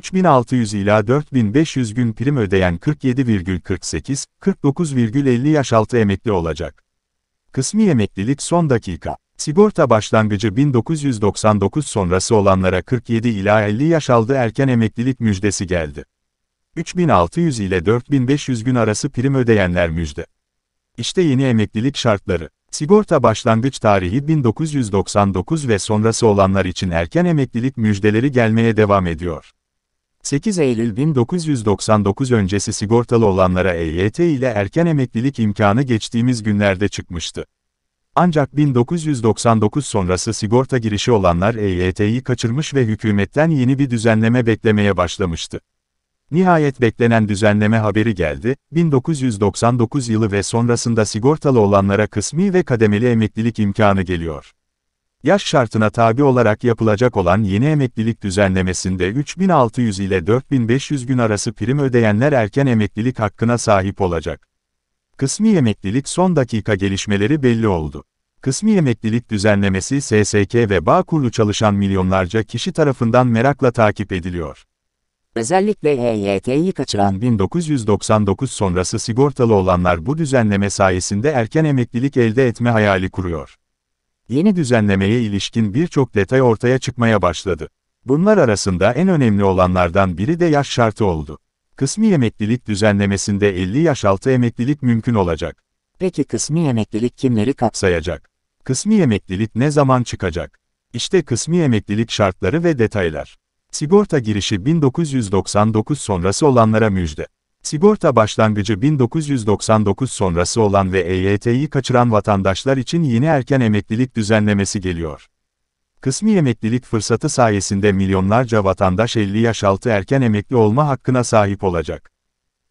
3600 ila 4500 gün prim ödeyen 47,48, 49,50 yaş altı emekli olacak. Kısmi emeklilik son dakika. Sigorta başlangıcı 1999 sonrası olanlara 47 ila 50 yaş aldı erken emeklilik müjdesi geldi. 3600 ile 4500 gün arası prim ödeyenler müjde. İşte yeni emeklilik şartları. Sigorta başlangıç tarihi 1999 ve sonrası olanlar için erken emeklilik müjdeleri gelmeye devam ediyor. 8 Eylül 1999 öncesi sigortalı olanlara EYT ile erken emeklilik imkanı geçtiğimiz günlerde çıkmıştı. Ancak 1999 sonrası sigorta girişi olanlar EYT'yi kaçırmış ve hükümetten yeni bir düzenleme beklemeye başlamıştı. Nihayet beklenen düzenleme haberi geldi, 1999 yılı ve sonrasında sigortalı olanlara kısmi ve kademeli emeklilik imkanı geliyor. Yaş şartına tabi olarak yapılacak olan yeni emeklilik düzenlemesinde 3600 ile 4500 gün arası prim ödeyenler erken emeklilik hakkına sahip olacak. Kısmi emeklilik son dakika gelişmeleri belli oldu. Kısmi emeklilik düzenlemesi SSK ve bağ kurulu çalışan milyonlarca kişi tarafından merakla takip ediliyor. Özellikle HYT'yi kaçıran 1999 sonrası sigortalı olanlar bu düzenleme sayesinde erken emeklilik elde etme hayali kuruyor. Yeni düzenlemeye ilişkin birçok detay ortaya çıkmaya başladı. Bunlar arasında en önemli olanlardan biri de yaş şartı oldu. Kısmi emeklilik düzenlemesinde 50 yaş altı emeklilik mümkün olacak. Peki kısmi emeklilik kimleri kapsayacak? Kısmi emeklilik ne zaman çıkacak? İşte kısmi emeklilik şartları ve detaylar. Sigorta girişi 1999 sonrası olanlara müjde. Sigorta başlangıcı 1999 sonrası olan ve EYT'yi kaçıran vatandaşlar için yeni erken emeklilik düzenlemesi geliyor. Kısmi emeklilik fırsatı sayesinde milyonlarca vatandaş 50 yaş altı erken emekli olma hakkına sahip olacak.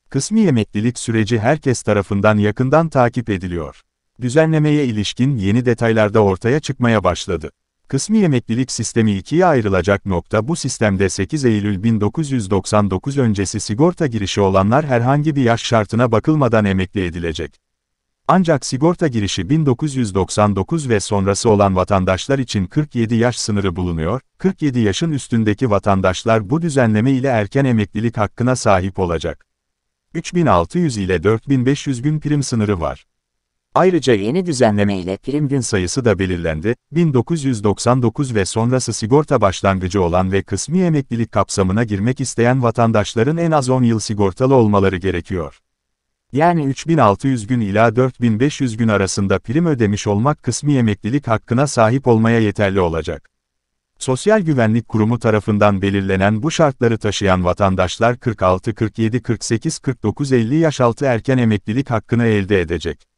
Kısmi emeklilik süreci herkes tarafından yakından takip ediliyor. Düzenlemeye ilişkin yeni detaylar da ortaya çıkmaya başladı. Kısmi emeklilik sistemi ikiye ayrılacak nokta bu sistemde 8 Eylül 1999 öncesi sigorta girişi olanlar herhangi bir yaş şartına bakılmadan emekli edilecek. Ancak sigorta girişi 1999 ve sonrası olan vatandaşlar için 47 yaş sınırı bulunuyor, 47 yaşın üstündeki vatandaşlar bu düzenleme ile erken emeklilik hakkına sahip olacak. 3600 ile 4500 gün prim sınırı var. Ayrıca yeni düzenleme ile prim gün sayısı da belirlendi, 1999 ve sonrası sigorta başlangıcı olan ve kısmi emeklilik kapsamına girmek isteyen vatandaşların en az 10 yıl sigortalı olmaları gerekiyor. Yani 3600 gün ila 4500 gün arasında prim ödemiş olmak kısmi emeklilik hakkına sahip olmaya yeterli olacak. Sosyal Güvenlik Kurumu tarafından belirlenen bu şartları taşıyan vatandaşlar 46, 47, 48, 49, 50 yaş altı erken emeklilik hakkını elde edecek.